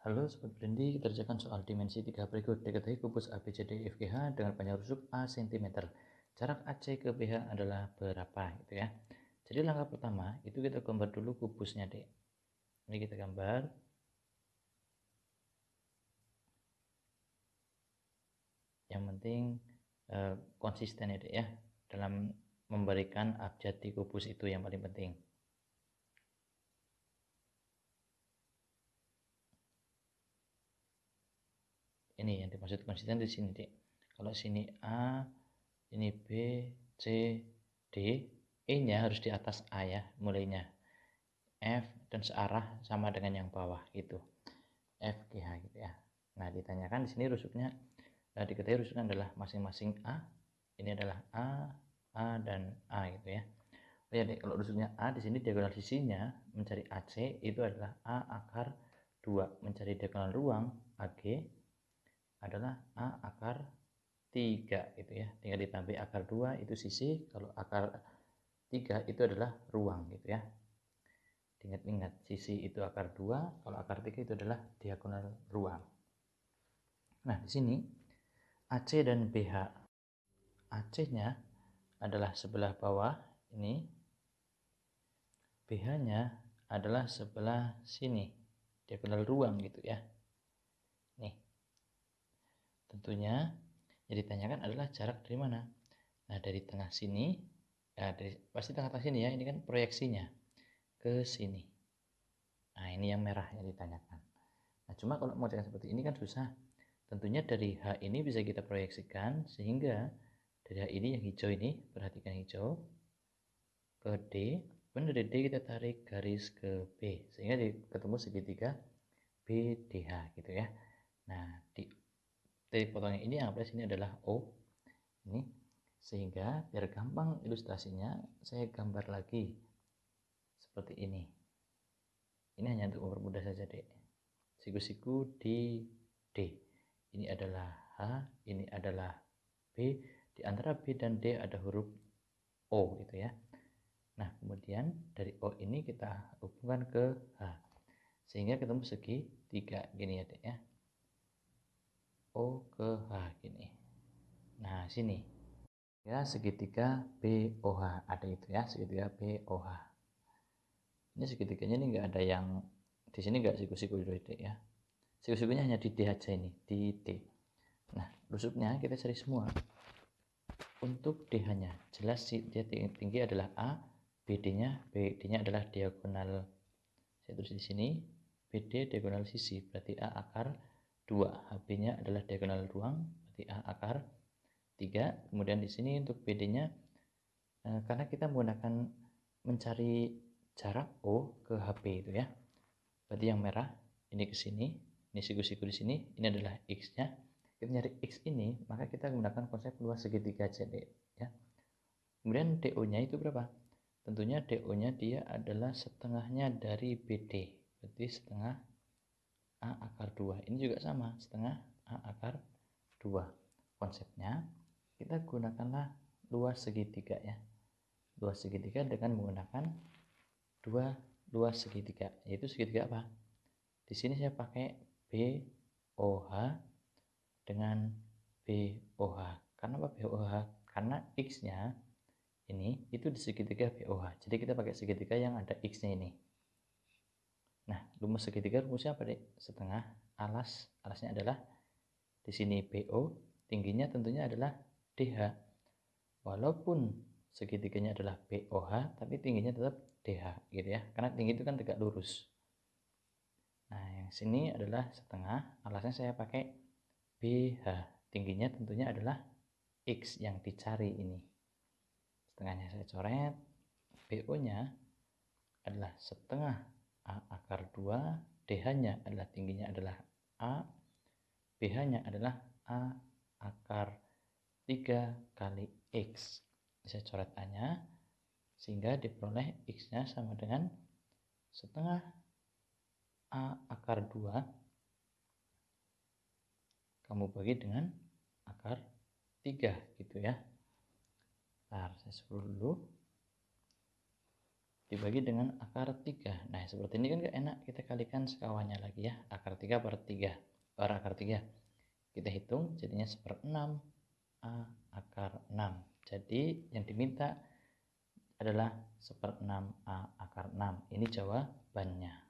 Halo Sobat Blendi, kita kerjakan soal dimensi 3 berikut. Diketahui kubus ABCD ABCDFGH e dengan panjang rusuk A cm. Jarak AC ke BH adalah berapa gitu ya. Jadi langkah pertama itu kita gambar dulu kubusnya deh. Ini kita gambar. Yang penting eh, konsisten ya deh ya dalam memberikan abjad di kubus itu yang paling penting. ini yang dimaksud konsisten di sini D. kalau sini A ini B C D E nya harus di atas A ya mulainya F dan searah sama dengan yang bawah gitu F G H gitu ya nah ditanyakan di sini rusuknya nah, diketahui rusuknya adalah masing-masing A ini adalah A A dan A gitu ya oh ya deh kalau rusuknya A di sini diagonal sisinya mencari AC itu adalah A akar 2 mencari diagonal ruang AG adalah A akar 3 gitu ya. Tinggal ditambah akar 2 itu sisi, kalau akar 3 itu adalah ruang gitu ya. Ingat-ingat, sisi itu akar 2, kalau akar 3 itu adalah diagonal ruang. Nah, di sini AC dan BH. AC-nya adalah sebelah bawah ini. BH-nya adalah sebelah sini, diagonal ruang gitu ya. Tentunya yang ditanyakan adalah jarak dari mana. Nah, dari tengah sini, ya dari, pasti tengah-tengah sini ya, ini kan proyeksinya ke sini. Nah, ini yang merah yang ditanyakan. Nah, cuma kalau mau modelnya seperti ini kan susah. Tentunya dari H ini bisa kita proyeksikan sehingga dari H ini yang hijau ini, perhatikan hijau, ke D, kemudian dari D kita tarik garis ke B, sehingga ketemu segitiga BDH gitu ya. Nah, di dari potongnya ini yang plus ini adalah O ini sehingga biar gampang ilustrasinya saya gambar lagi seperti ini ini hanya untuk mempermudah saja dek siku-siku di D ini adalah H ini adalah B di antara B dan D ada huruf O gitu ya Nah, kemudian dari O ini kita hubungkan ke H. Sehingga ketemu segi 3 gini ya, Dek ya. O oh, ke H gini nah sini ya segitiga BOH ada itu ya segitiga BOH ini segitiganya ini enggak ada yang di sini enggak siku-siku titik ya siku-sikunya hanya di D aja ini di D nah rusuknya kita cari semua untuk D hanya jelas si dia tinggi adalah A BD nya BD nya adalah diagonal saya tulis di sini BD diagonal sisi berarti A akar 2 HB-nya adalah diagonal ruang berarti A akar 3 kemudian di sini untuk BD-nya eh, karena kita menggunakan mencari jarak O ke HP itu ya berarti yang merah ini ke sini ini siku-siku di sini ini adalah X-nya kita nyari X ini maka kita menggunakan konsep luas segitiga CD ya kemudian DO-nya itu berapa tentunya DO-nya dia adalah setengahnya dari BD berarti setengah A akar 2. Ini juga sama, setengah A akar 2. Konsepnya, kita gunakanlah luas segitiga ya. Luas segitiga dengan menggunakan dua luas segitiga, yaitu segitiga apa? Di sini saya pakai BOH dengan BOH. Kenapa BOH? Karena X-nya ini itu di segitiga BOH. Jadi kita pakai segitiga yang ada X-nya ini. Nah, rumus segitiga rumusnya apa, Dek? Setengah alas. Alasnya adalah di sini BO, tingginya tentunya adalah DH. Walaupun segitiganya adalah BOH, tapi tingginya tetap DH gitu ya. Karena tinggi itu kan tegak lurus. Nah, yang sini adalah setengah. Alasnya saya pakai BH. Tingginya tentunya adalah X yang dicari ini. Setengahnya saya coret. BO-nya adalah setengah A akar 2, DH-nya adalah tingginya adalah A, BH-nya adalah A akar 3 kali X. Saya coret A-nya, sehingga diperoleh X-nya sama dengan setengah A akar 2 kamu bagi dengan akar 3 gitu ya. Ntar saya sebelum dulu dibagi dengan akar 3. Nah, seperti ini kan enak kita kalikan sekawannya lagi ya. Akar 3 per 3. Per akar 3. Kita hitung jadinya 1 per 6 A akar 6. Jadi yang diminta adalah 1 per 6 A akar 6. Ini jawabannya.